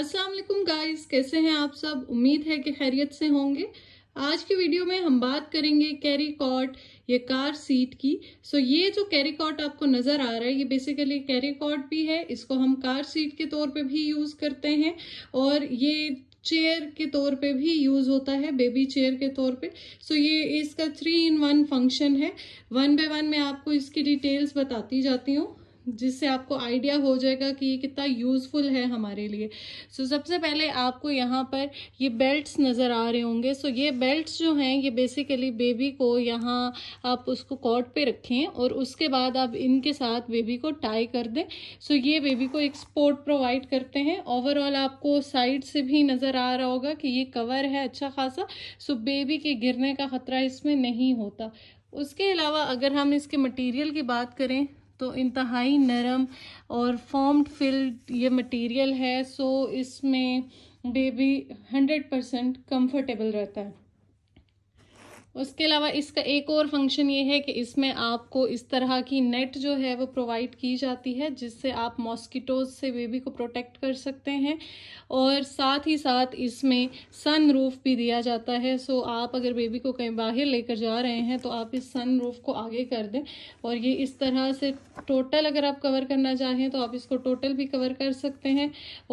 Aslam guys guys कैसे हैं आप सब उम्मीद है कि खैरियत से होंगे आज की वीडियो में हम बात करेंगे कैरी कॉट ये कार सीट की सो so, ये जो कैरी कॉट आपको नज़र आ रहा है ये बेसिकली कैरी कॉट भी है इसको हम कार सीट के तौर पे भी यूज़ करते हैं और ये चेयर के तौर पे भी यूज़ होता है बेबी चेयर के तौर पे सो so, ये इसका थ्री इन वन फंक्शन है वन बाय वन मैं आपको इसकी डिटेल्स बताती जाती हूँ जिससे आपको आइडिया हो जाएगा कि ये कितना यूज़फुल है हमारे लिए सो so, सबसे पहले आपको यहाँ पर ये बेल्ट्स नज़र आ रहे होंगे सो so, ये बेल्ट्स जो हैं ये बेसिकली बेबी को यहाँ आप उसको कॉट पे रखें और उसके बाद आप इनके साथ बेबी को टाई कर दें सो so, ये बेबी को एक स्पोर्ट प्रोवाइड करते हैं ओवरऑल आपको साइड से भी नज़र आ रहा होगा कि ये कवर है अच्छा खासा सो so, बेबी के गिरने का ख़तरा इसमें नहीं होता उसके अलावा अगर हम इसके मटेरियल की बात करें तो इंतहाई नरम और फॉर्म्ड फिल्ड ये मटेरियल है सो इसमें बेबी हंड्रेड परसेंट कम्फर्टेबल रहता है उसके अलावा इसका एक और फंक्शन ये है कि इसमें आपको इस तरह की नेट जो है वो प्रोवाइड की जाती है जिससे आप मॉस्किटोज से बेबी को प्रोटेक्ट कर सकते हैं और साथ ही साथ इसमें सन रूफ भी दिया जाता है सो आप अगर बेबी को कहीं बाहर लेकर जा रहे हैं तो आप इस सन रूफ को आगे कर दें और ये इस तरह से टोटल अगर आप कवर करना चाहें तो आप इसको टोटल भी कवर कर सकते हैं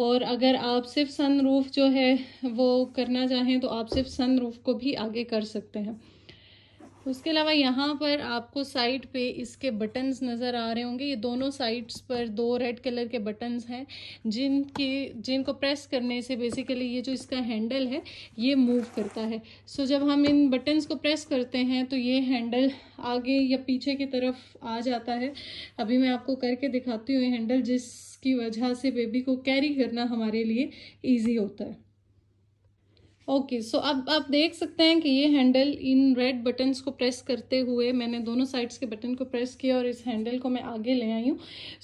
और अगर आप सिर्फ सन रूफ जो है वो करना चाहें तो आप सिर्फ सन रूफ को भी आगे कर सकते हैं उसके अलावा यहाँ पर आपको साइड पे इसके बटन्स नज़र आ रहे होंगे ये दोनों साइड्स पर दो रेड कलर के बटन्स हैं जिनके जिनको प्रेस करने से बेसिकली ये जो इसका हैंडल है ये मूव करता है सो जब हम इन बटन्स को प्रेस करते हैं तो ये हैंडल आगे या पीछे की तरफ आ जाता है अभी मैं आपको करके दिखाती हूँ ये हैंडल जिसकी वजह से बेबी को कैरी करना हमारे लिए ईजी होता है ओके okay, सो so अब आप देख सकते हैं कि ये हैंडल इन रेड बटन्स को प्रेस करते हुए मैंने दोनों साइड्स के बटन को प्रेस किया और इस हैंडल को मैं आगे ले आई हूँ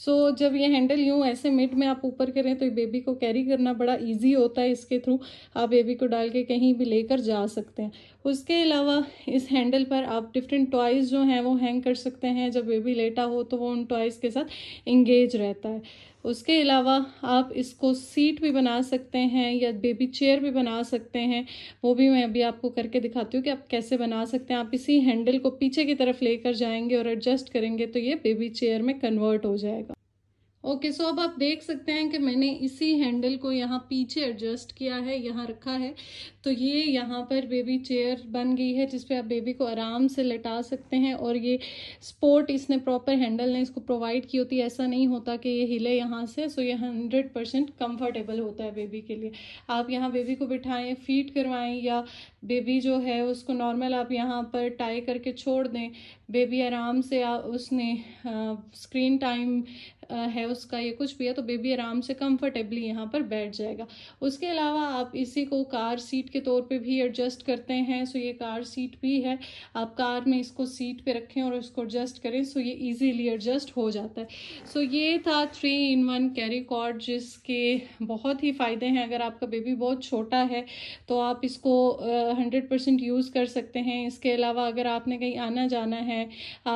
सो so, जब ये हैंडल यूँ ऐसे मिड में आप ऊपर करें तो ये बेबी को कैरी करना बड़ा इजी होता है इसके थ्रू आप बेबी को डाल के कहीं भी लेकर जा सकते हैं उसके अलावा इस हैंडल पर आप डिफरेंट टॉयज़ जो हैं वो हैंग कर सकते हैं जब बेबी लेटा हो तो वो उन टॉयज़ के साथ इंगेज रहता है उसके अलावा आप इसको सीट भी बना सकते हैं या बेबी चेयर भी बना सकते हैं वो भी मैं अभी आपको करके दिखाती हूँ कि आप कैसे बना सकते हैं आप इसी हैंडल को पीछे की तरफ लेकर जाएंगे और एडजस्ट करेंगे तो ये बेबी चेयर में कन्वर्ट हो जाएगा ओके सो अब आप देख सकते हैं कि मैंने इसी हैंडल को यहाँ पीछे एडजस्ट किया है यहाँ रखा है तो ये यहाँ पर बेबी चेयर बन गई है जिसपे आप बेबी को आराम से लटा सकते हैं और ये स्पोर्ट इसने प्रॉपर हैंडल ने इसको प्रोवाइड की होती है ऐसा नहीं होता कि ये हिले यहाँ से सो ये हंड्रेड परसेंट कम्फर्टेबल होता है बेबी के लिए आप यहाँ बेबी को बिठाएं फीट करवाएं या बेबी जो है उसको नॉर्मल आप यहाँ पर टाई करके छोड़ दें बेबी आराम से आ, उसने आ, स्क्रीन टाइम है उसका ये कुछ भी है तो बेबी आराम से कंफर्टेबली यहाँ पर बैठ जाएगा उसके अलावा आप इसी को कार सीट के तौर पे भी एडजस्ट करते हैं सो ये कार सीट भी है आप कार में इसको सीट पे रखें और इसको एडजस्ट करें सो ये इजीली एडजस्ट हो जाता है सो ये था three in one carry cot जिसके बहुत ही फ़ायदे हैं अगर आपका बेबी बहुत छोटा है तो आप इसको हंड्रेड परसेंट यूज़ कर सकते हैं इसके अलावा अगर आपने कहीं आना जाना है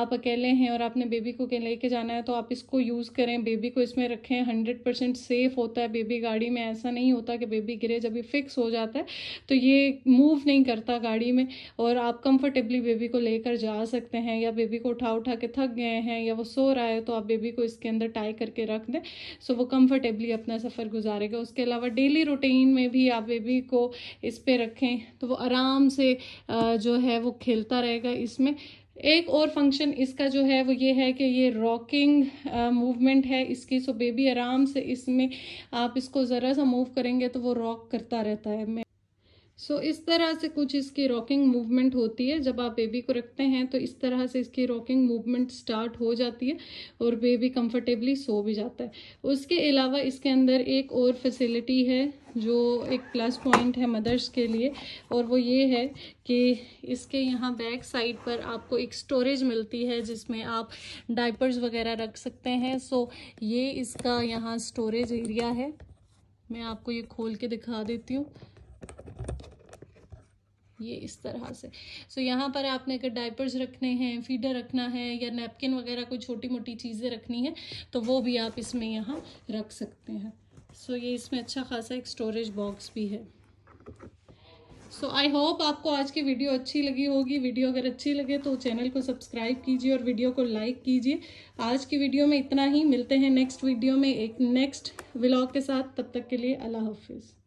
आप अकेले हैं और आपने बेबी को लेके जाना है तो आप इसको यूज़ करें बेबी को इसमें रखें हंड्रेड परसेंट सेफ़ होता है बेबी गाड़ी में ऐसा नहीं होता कि बेबी गिरे जब भी फिक्स हो जाता है तो ये मूव नहीं करता गाड़ी में और आप कंफर्टेबली बेबी को लेकर जा सकते हैं या बेबी को उठा उठा के थक गए हैं या वो सो रहा है तो आप बेबी को इसके अंदर टाई करके रख दें सो वो कम्फर्टेबली अपना सफ़र गुजारेगा उसके अलावा डेली रूटीन में भी आप बेबी को इस पर रखें तो वो आराम से जो है वो खेलता रहेगा इसमें एक और फंक्शन इसका जो है वो ये है कि ये रॉकिंग मूवमेंट uh, है इसकी सो बेबी आराम से इसमें आप इसको ज़रा सा मूव करेंगे तो वो रॉक करता रहता है मैं सो so, इस तरह से कुछ इसकी रॉकिंग मूवमेंट होती है जब आप बेबी को रखते हैं तो इस तरह से इसकी रॉकिंग मूवमेंट स्टार्ट हो जाती है और बेबी कंफर्टेबली सो भी जाता है उसके अलावा इसके अंदर एक और फैसिलिटी है जो एक प्लस पॉइंट है मदर्स के लिए और वो ये है कि इसके यहाँ बैक साइड पर आपको एक स्टोरेज मिलती है जिसमें आप डाइपर्स वगैरह रख सकते हैं सो so, ये इसका यहाँ स्टोरेज एरिया है मैं आपको ये खोल के दिखा देती हूँ ये इस तरह से सो so, यहाँ पर आपने अगर डायपर्स रखने हैं फीडर रखना है या नैपकिन वगैरह कोई छोटी मोटी चीज़ें रखनी है तो वो भी आप इसमें यहाँ रख सकते हैं सो so, ये इसमें अच्छा खासा एक स्टोरेज बॉक्स भी है सो आई होप आपको आज की वीडियो अच्छी लगी होगी वीडियो अगर अच्छी लगे तो चैनल को सब्सक्राइब कीजिए और वीडियो को लाइक कीजिए आज की वीडियो में इतना ही मिलते हैं नेक्स्ट वीडियो में एक नेक्स्ट व्लॉग के साथ तब तक के लिए अल्लाह हाफिज़